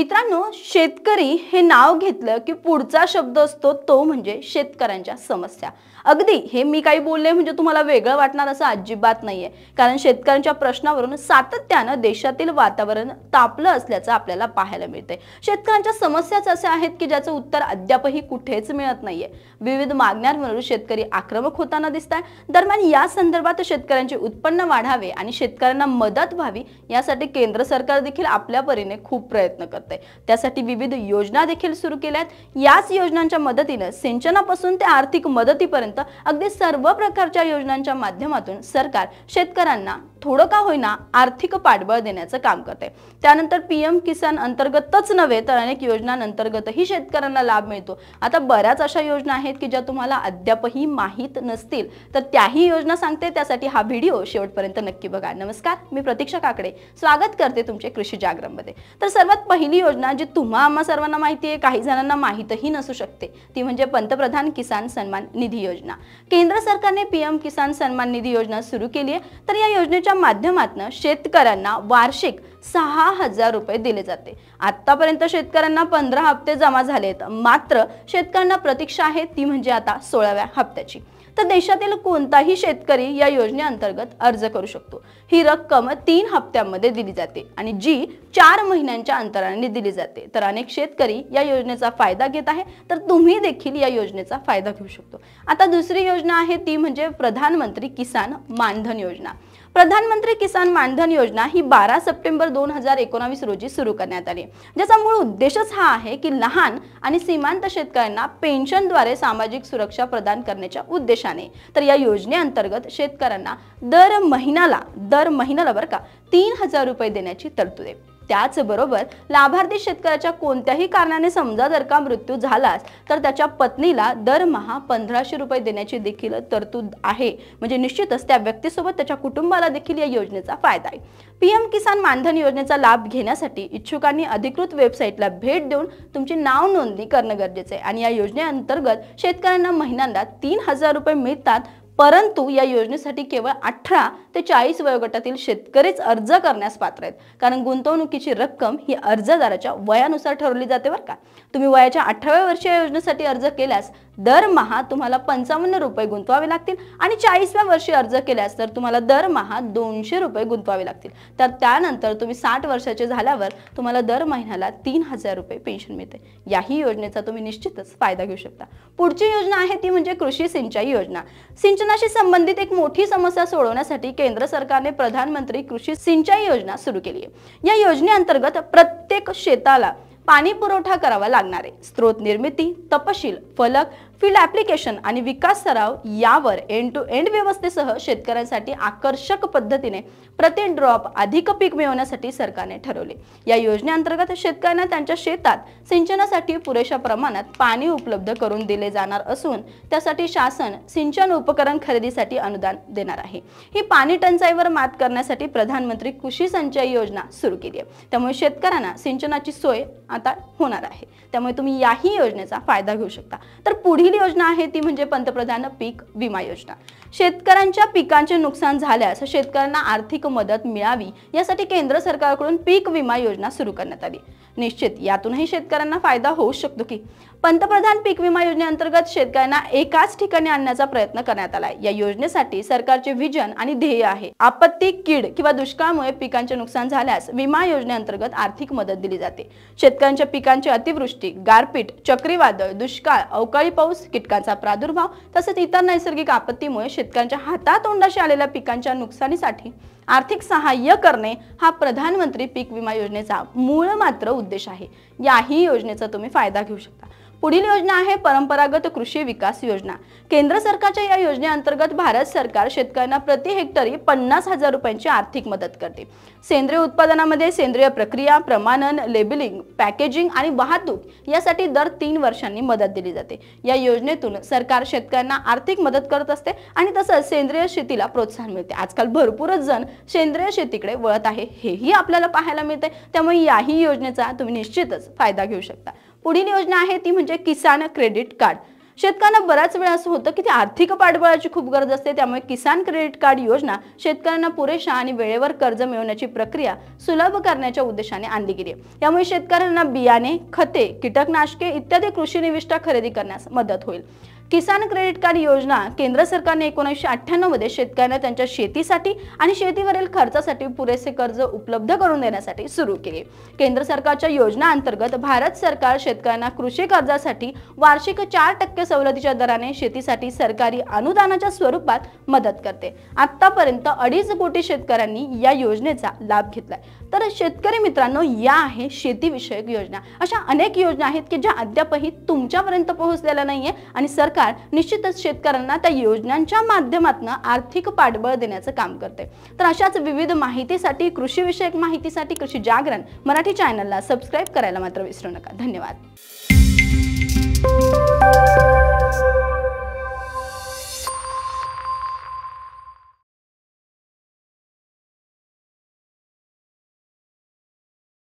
मित्रांनो शेतकरी हे नाव घेतलं की पुढचा शब्द असतो तो म्हणजे शेतकऱ्यांच्या समस्या अगदी हे मी काही बोलले म्हणजे तुम्हाला वेगळं वाटणार असं अजिबात नाहीये कारण शेतकऱ्यांच्या प्रश्नावरून सातत्यानं देशातील वातावरण तापलं असल्याचं आपल्याला पाहायला मिळते शेतकऱ्यांच्या समस्याच असे आहेत की ज्याचं उत्तर अद्यापही कुठेच मिळत नाहीये विविध मागण्यांवरून शेतकरी आक्रमक होताना दिसत दरम्यान या संदर्भात शेतकऱ्यांचे उत्पन्न वाढावे आणि शेतकऱ्यांना मदत व्हावी यासाठी केंद्र सरकार देखील आपल्या परीने खूप प्रयत्न करते त्यासाठी विविध योजना देखील सुरू केल्या आहेत याच योजनांच्या मदतीनं सिंचनापासून ते आर्थिक मदतीपर्यंत अगदी सर्व प्रकारच्या योजनांच्या माध्यमातून सरकार शेतकऱ्यांना थोडं का होईना आर्थिक पाठबळ देण्याचं काम करते त्यानंतर पीएम किसान अंतर्गतच नव्हे तर अनेक योजनांतर्गतही शेतकऱ्यांना लाभ मिळतो आता बऱ्याच अशा योजना आहेत की ज्या तुम्हाला अद्यापही माहीत नसतील तर त्याही योजना सांगते त्यासाठी हा व्हिडिओ शेवटपर्यंत नक्की बघा नमस्कार मी प्रतीक्षा काकडे स्वागत करते तुमचे कृषी जागरणमध्ये तर सर्वात पहिली योजना जी तुम्हा आम्हा सर्वांना माहिती आहे काही जणांना माहीतही नसू शकते ती म्हणजे पंतप्रधान किसान सन्मान निधी योजना केंद्र सरकारने पीएम किसान सन्मान निधी योजना सुरू केली आहे तर या योजनेच्या योजनेच्या माध्यमातून शेतकऱ्यांना वार्षिक सहा हजार रुपये दिले जाते आतापर्यंत शेतकऱ्यांना पंधरा हप्ते जमा झालेत मात्र शेतकऱ्यांना प्रतीक्षा आहे ती म्हणजे आता सोळाव्या हप्त्याची तर देशातील कोणताही शेतकरी या योजनेअंतर्गत अर्ज करू शकतो ही रक्कम तीन हप्त्यांमध्ये दिली जाते आणि जी चार महिन्यांच्या अंतराने दिली जाते तर अनेक शेतकरी या योजनेचा फायदा घेत आहे तर तुम्ही देखील या योजनेचा फायदा घेऊ शकतो आता दुसरी योजना आहे ती म्हणजे प्रधानमंत्री किसान मानधन योजना प्रधानमंत्री किसान मानधन योजना ही बारा सप्टेंबर दोन हजार एकोणावीस रोजी सुरू करण्यात आली ज्याचा मूळ उद्देशच हा आहे की लहान आणि सीमांत शेतकऱ्यांना पेन्शनद्वारे सामाजिक सुरक्षा प्रदान करण्याच्या उद्देशाने तर या योजनेअंतर्गत शेतकऱ्यांना दर महिन्याला दर महिन्याला बरं का तीन हजार रुपये देण्याची तरतूद आहे त्याचबरोबर लाभार्थी शेतकऱ्याच्या कोणत्याही कारणाने समजा जर का मृत्यू झालाच तर त्याच्या पत्नीला दरमहा पंधराशे रुपये देण्याची देखील तरतूद आहे म्हणजे निश्चितच त्या व्यक्तीसोबत त्याच्या कुटुंबाला देखील या योजनेचा फायदा आहे पीएम किसान मानधन योजनेचा लाभ घेण्यासाठी इच्छुकांनी अधिकृत वेबसाईटला भेट देऊन तुमची नाव नोंदणी करणं गरजेचं आहे आणि या योजनेअंतर्गत शेतकऱ्यांना महिन्यांदा तीन हजार रुपये मिळतात परंतु या योजनेसाठी केवळ अठरा ते चाळीस वयोगटातील शेतकरीच अर्ज करण्यास पात्र आहेत कारण गुंतवणुकीची रक्कम ही अर्जदाराच्या वयानुसार ठरवली जाते बरं का तुम्ही वयाच्या अठराव्या वर्षी या योजनेसाठी अर्ज केल्यास दरमहा तुम्हाला पंचावन्न रुपये गुंतवावे लागतील आणि चाळीसव्या वर्षी अर्ज केल्यास तर तुम्हाला दरमहा दोनशे रुपये गुंतवावे लागतील तर त्यानंतर तुम्ही साठ वर्षाचे झाल्यावर तुम्हाला दर महिन्याला तीन हजार रुपये पेन्शन मिळते याही योजनेचा तुम्ही निश्चितच फायदा घेऊ शकता पुढची योजना आहे ती म्हणजे कृषी सिंचाई योजना सिंचनाशी संबंधित एक मोठी समस्या सोडवण्यासाठी केंद्र सरकारने प्रधानमंत्री कृषी सिंचाई योजना सुरू केली आहे या योजनेअंतर्गत प्रत्येक शेताला पाणी पुरवठा करावा लागणार आहे स्रोत निर्मिती तपशील फलक फील्ड ॲप्लिकेशन आणि विकास सराव यावर एंड टू एंड व्यवस्थेसह शेतकऱ्यांसाठी आकर्षक पद्धतीने प्रति ड्रॉप अधिक पीक मिळवण्यासाठी सरकारने ठरवले या योजनेअंतर्गत शेतकऱ्यांना त्यांच्या शेतात सिंचनासाठी पुरेशा प्रमाणात पाणी उपलब्ध करून दिले जाणार असून त्यासाठी शासन सिंचन उपकरण खरेदीसाठी अनुदान देणार आहे ही पाणी टंचाईवर मात करण्यासाठी प्रधानमंत्री कृषी संचय योजना सुरू केली आहे त्यामुळे शेतकऱ्यांना सिंचनाची सोय आता होणार आहे त्यामुळे तुम्ही याही योजनेचा फायदा घेऊ शकता तर पुढील पहिली योजना आहे ती म्हणजे पंतप्रधान पीक विमा योजना शेतकऱ्यांच्या पिकांचे नुकसान झाल्यास शेतकऱ्यांना आर्थिक मदत मिळावी यासाठी केंद्र सरकारकडून पीक विमा योजना सुरू करण्यात आली निश्चित यातूनही शेतकऱ्यांना फायदा होऊ शकतो की पंतप्रधान पीक विमा योजनेअंतर्गत शेतकऱ्यांना एकाच ठिकाणी आणण्याचा प्रयत्न करण्यात आला या योजनेसाठी सरकारचे विजन आणि ध्येय आहे आपत्ती कीड किंवा दुष्काळामुळे पिकांचे नुकसान झाल्यास विमा योजनेअंतर्गत आर्थिक मदत दिली जाते शेतकऱ्यांच्या पिकांची अतिवृष्टी गारपीट चक्रीवादळ दुष्काळ अवकाळी पाऊस कीटकांचा प्रादुर्भाव तसेच इतर नैसर्गिक आपत्तीमुळे शेतकऱ्यांच्या हातातोंडाशी आलेल्या पिकांच्या नुकसानीसाठी आर्थिक सहाय्य करणे हा प्रधानमंत्री पीक विमा योजनेचा मूळ मात्र उद्देश आहे याही योजनेचा तुम्ही फायदा घेऊ शकता पुढील योजना आहे परंपरागत कृषी विकास योजना केंद्र सरकारच्या या योजनेअंतर्गत भारत सरकार शेतकऱ्यांना प्रति हेक्टरी पन्नास हजार रुपयांची आर्थिक मदत करते सेंद्रिय उत्पादनामध्ये सेंद्रिय प्रक्रिया प्रमाणन लेबलिंग पॅकेजिंग आणि वाहतूक यासाठी दर तीन वर्षांनी मदत दिली जाते या योजनेतून सरकार शेतकऱ्यांना आर्थिक मदत करत असते आणि तसंच सेंद्रिय शेतीला प्रोत्साहन मिळते आजकाल भरपूरच जण सेंद्रिय शेतीकडे वळत आहे हेही आपल्याला पाहायला मिळते त्यामुळे याही योजनेचा तुम्ही निश्चितच फायदा घेऊ शकता पुढील योजना आहे ती म्हणजे किसान क्रेडिट कार्ड शेतकऱ्यांना बराच वेळा असं होतं की ते आर्थिक पाठबळाची खूप गरज असते त्यामुळे किसान क्रेडिट कार्ड योजना शेतकऱ्यांना पुरेशा आणि वेळेवर कर्ज मिळवण्याची प्रक्रिया सुलभ करण्याच्या उद्देशाने आणली गेली आहे यामुळे शेतकऱ्यांना बियाणे खते कीटकनाशके इत्यादी कृषी निविष्ठा खरेदी करण्यास मदत होईल किसान क्रेडिट कार्ड योजना केंद्र सरकारने एकोणीसशे मध्ये शेतकऱ्यांना त्यांच्या शेतीसाठी आणि शेतीवरील खर्चासाठी पुरेसे कर्ज उपलब्ध करून देण्यासाठी सुरू केले केंद्र सरकारच्या योजना अंतर्गत भारत सरकार शेतकऱ्यांना कृषी कर्जासाठी वार्षिक चार टक्के सवलतीच्या दराने शेतीसाठी सरकारी अनुदानाच्या स्वरूपात मदत करते आतापर्यंत अडीच कोटी शेतकऱ्यांनी या योजनेचा लाभ घेतलाय तर शेतकरी मित्रांनो या आहे शेतीविषयक योजना अशा अनेक योजना आहेत की ज्या अद्यापही तुमच्यापर्यंत पोहोचलेल्या नाहीये आणि सरकार सरकार निश्चितच शेतकऱ्यांना त्या योजनांच्या माध्यमातून आर्थिक पाठबळ देण्याचं काम करते तर अशाच विविध माहितीसाठी कृषी विषयक माहितीसाठी कृषी जागरण मराठी चॅनलला सबस्क्राईब करायला मात्र विसरू नका धन्यवाद